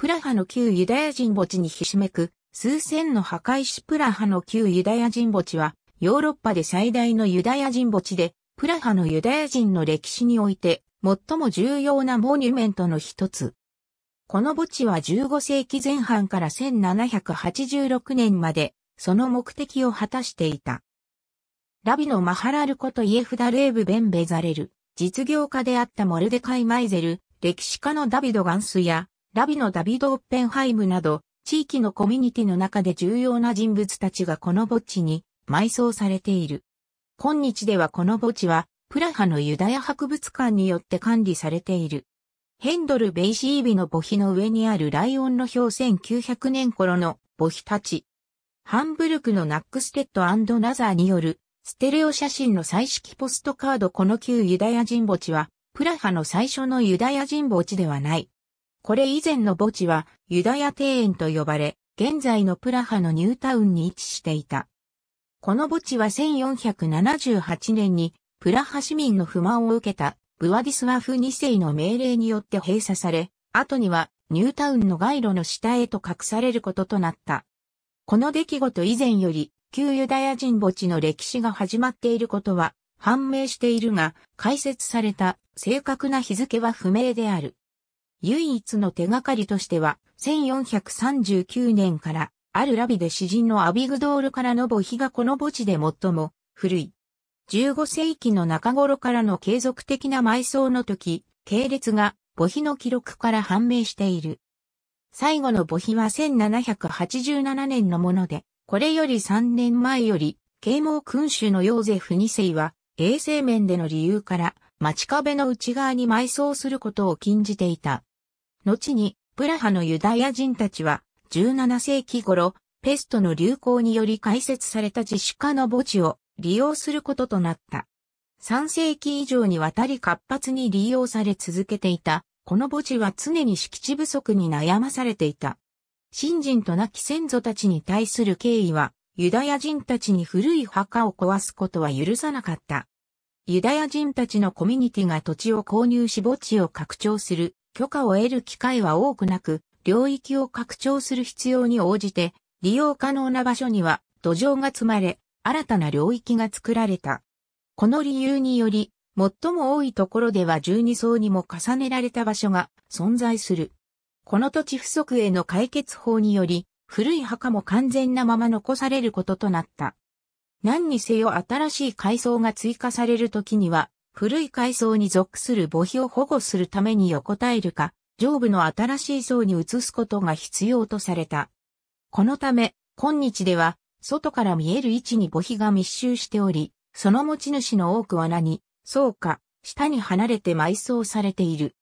プラハの旧ユダヤ人墓地にひしめく、数千の墓石プラハの旧ユダヤ人墓地は、ヨーロッパで最大のユダヤ人墓地で、プラハのユダヤ人の歴史において、最も重要なモニュメントの一つ。この墓地は15世紀前半から1786年まで、その目的を果たしていた。ラビのマハラルことイエフダレーブ・ベンベザレル、実業家であったモルデカイ・マイゼル、歴史家のダビド・ガンスや、ラビのダビド・オッペンハイムなど、地域のコミュニティの中で重要な人物たちがこの墓地に埋葬されている。今日ではこの墓地は、プラハのユダヤ博物館によって管理されている。ヘンドル・ベイシービの墓碑の上にあるライオンの表1900年頃の墓碑たち。ハンブルクのナックステッドナザーによるステレオ写真の彩色ポストカードこの旧ユダヤ人墓地は、プラハの最初のユダヤ人墓地ではない。これ以前の墓地はユダヤ庭園と呼ばれ、現在のプラハのニュータウンに位置していた。この墓地は1478年にプラハ市民の不満を受けたブワディスワフ2世の命令によって閉鎖され、後にはニュータウンの街路の下へと隠されることとなった。この出来事以前より旧ユダヤ人墓地の歴史が始まっていることは判明しているが、解説された正確な日付は不明である。唯一の手がかりとしては、1439年から、あるラビで詩人のアビグドールからの墓碑がこの墓地で最も古い。15世紀の中頃からの継続的な埋葬の時、系列が墓碑の記録から判明している。最後の墓碑は1787年のもので、これより3年前より、啓蒙君主のヨーゼフ2世は、衛生面での理由から、町壁の内側に埋葬することを禁じていた。後に、プラハのユダヤ人たちは、17世紀頃、ペストの流行により開設された自主化の墓地を利用することとなった。3世紀以上にわたり活発に利用され続けていた、この墓地は常に敷地不足に悩まされていた。新人と亡き先祖たちに対する敬意は、ユダヤ人たちに古い墓を壊すことは許さなかった。ユダヤ人たちのコミュニティが土地を購入し墓地を拡張する許可を得る機会は多くなく、領域を拡張する必要に応じて、利用可能な場所には土壌が積まれ、新たな領域が作られた。この理由により、最も多いところでは12層にも重ねられた場所が存在する。この土地不足への解決法により、古い墓も完全なまま残されることとなった。何にせよ新しい階層が追加されるときには、古い階層に属する母碑を保護するために横たえるか、上部の新しい層に移すことが必要とされた。このため、今日では、外から見える位置に母碑が密集しており、その持ち主の多くは何、そうか、下に離れて埋葬されている。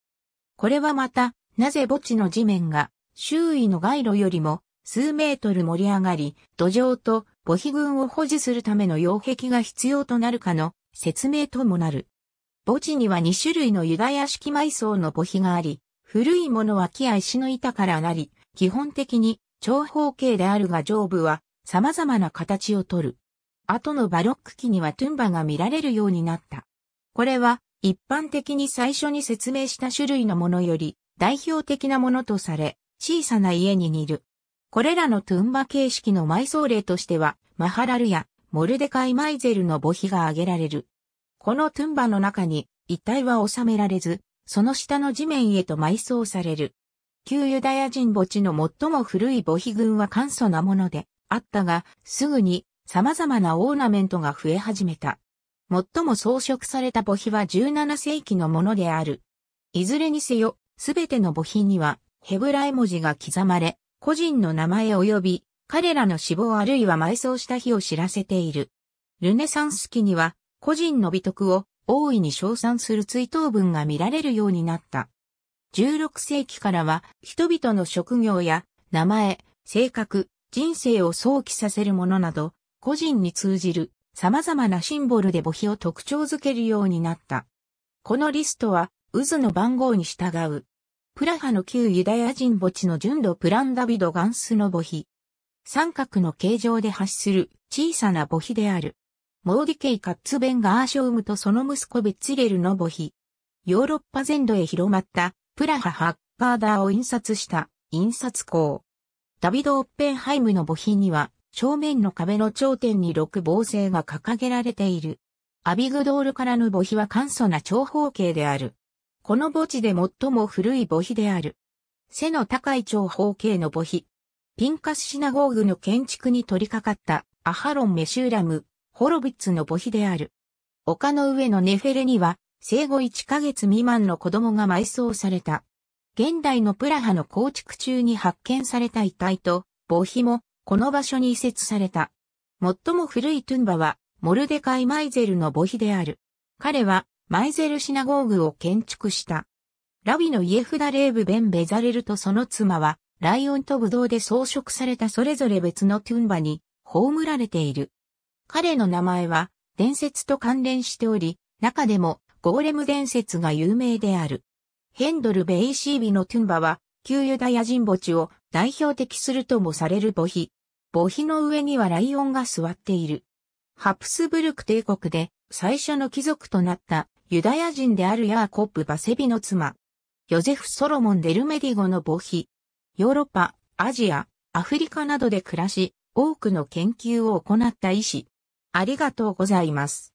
これはまた、なぜ墓地の地面が、周囲の街路よりも、数メートル盛り上がり、土壌と母碑群を保持するための擁壁が必要となるかの説明ともなる。墓地には2種類のユダヤ式埋葬の墓碑があり、古いものは木や石の板からなり、基本的に長方形であるが上部は様々な形をとる。後のバロック期にはトゥンバが見られるようになった。これは一般的に最初に説明した種類のものより代表的なものとされ、小さな家に似る。これらのトゥンバ形式の埋葬例としては、マハラルやモルデカイ・マイゼルの墓碑が挙げられる。このトゥンバの中に遺体は収められず、その下の地面へと埋葬される。旧ユダヤ人墓地の最も古い墓碑群は簡素なものであったが、すぐに様々なオーナメントが増え始めた。最も装飾された墓碑は17世紀のものである。いずれにせよ、すべての墓碑にはヘブライ文字が刻まれ、個人の名前及び彼らの死亡あるいは埋葬した日を知らせている。ルネサンス期には個人の美徳を大いに称賛する追悼文が見られるようになった。16世紀からは人々の職業や名前、性格、人生を想起させるものなど、個人に通じる様々なシンボルで墓碑を特徴づけるようになった。このリストは渦の番号に従う。プラハの旧ユダヤ人墓地の純度プランダビド・ガンスの墓碑。三角の形状で発する小さな墓碑である。モーディケイ・カッツベン・ガーショウムとその息子ベッツィレルの母碑。ヨーロッパ全土へ広まったプラハ・ハッカーダーを印刷した印刷工。ダビド・オッペンハイムの母碑には正面の壁の頂点に六芒星が掲げられている。アビグドールからの墓碑は簡素な長方形である。この墓地で最も古い墓碑である。背の高い長方形の墓碑。ピンカスシナゴーグの建築に取り掛かったアハロン・メシューラム、ホロビッツの母妃である。丘の上のネフェレには、生後1ヶ月未満の子供が埋葬された。現代のプラハの構築中に発見された遺体と、母碑も、この場所に移設された。最も古いトゥンバは、モルデカイ・マイゼルの母碑である。彼は、マイゼルシナゴーグを建築した。ラビのイエフダレーブ・ベン・ベザレルとその妻は、ライオンとブドウで装飾されたそれぞれ別のトゥンバに、葬られている。彼の名前は伝説と関連しており、中でもゴーレム伝説が有名である。ヘンドル・ベイシービのトゥンバは、旧ユダヤ人墓地を代表的するともされる墓碑。墓碑の上にはライオンが座っている。ハプスブルク帝国で最初の貴族となったユダヤ人であるヤーコップ・バセビの妻。ヨゼフ・ソロモン・デルメディゴの墓碑。ヨーロッパ、アジア、アフリカなどで暮らし、多くの研究を行った医師。ありがとうございます。